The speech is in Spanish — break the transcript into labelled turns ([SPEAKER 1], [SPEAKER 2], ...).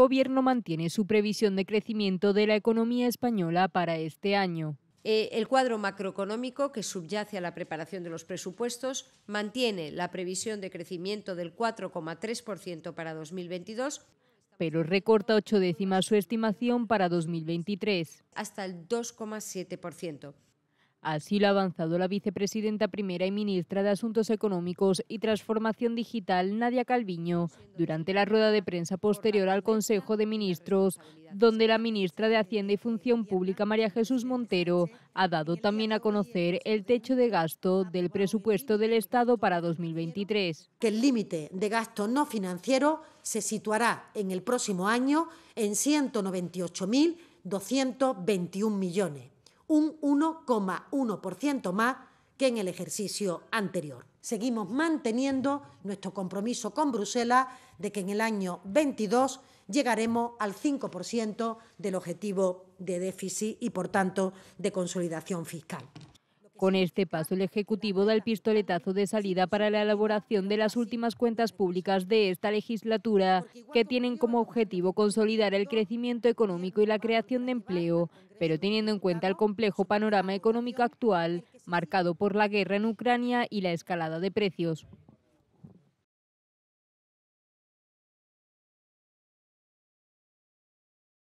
[SPEAKER 1] gobierno mantiene su previsión de crecimiento de la economía española para este año.
[SPEAKER 2] Eh, el cuadro macroeconómico que subyace a la preparación de los presupuestos mantiene la previsión de crecimiento del 4,3% para 2022,
[SPEAKER 1] pero recorta ocho décimas su estimación para 2023. Hasta el 2,7%. Así lo ha avanzado la vicepresidenta primera y ministra de Asuntos Económicos y Transformación Digital, Nadia Calviño, durante la rueda de prensa posterior al Consejo de Ministros, donde la ministra de Hacienda y Función Pública, María Jesús Montero, ha dado también a conocer el techo de gasto del presupuesto del Estado para
[SPEAKER 3] 2023. Que el límite de gasto no financiero se situará en el próximo año en 198.221 millones un 1,1% más que en el ejercicio anterior. Seguimos manteniendo nuestro compromiso con Bruselas de que en el año 22 llegaremos al 5% del objetivo de déficit y, por tanto, de consolidación fiscal. Con este paso,
[SPEAKER 1] el Ejecutivo da el pistoletazo de salida para la elaboración de las últimas cuentas públicas de esta legislatura, que tienen como objetivo consolidar el crecimiento económico y la creación de empleo, pero teniendo en cuenta el complejo panorama económico actual, marcado por la guerra en Ucrania y la escalada de precios.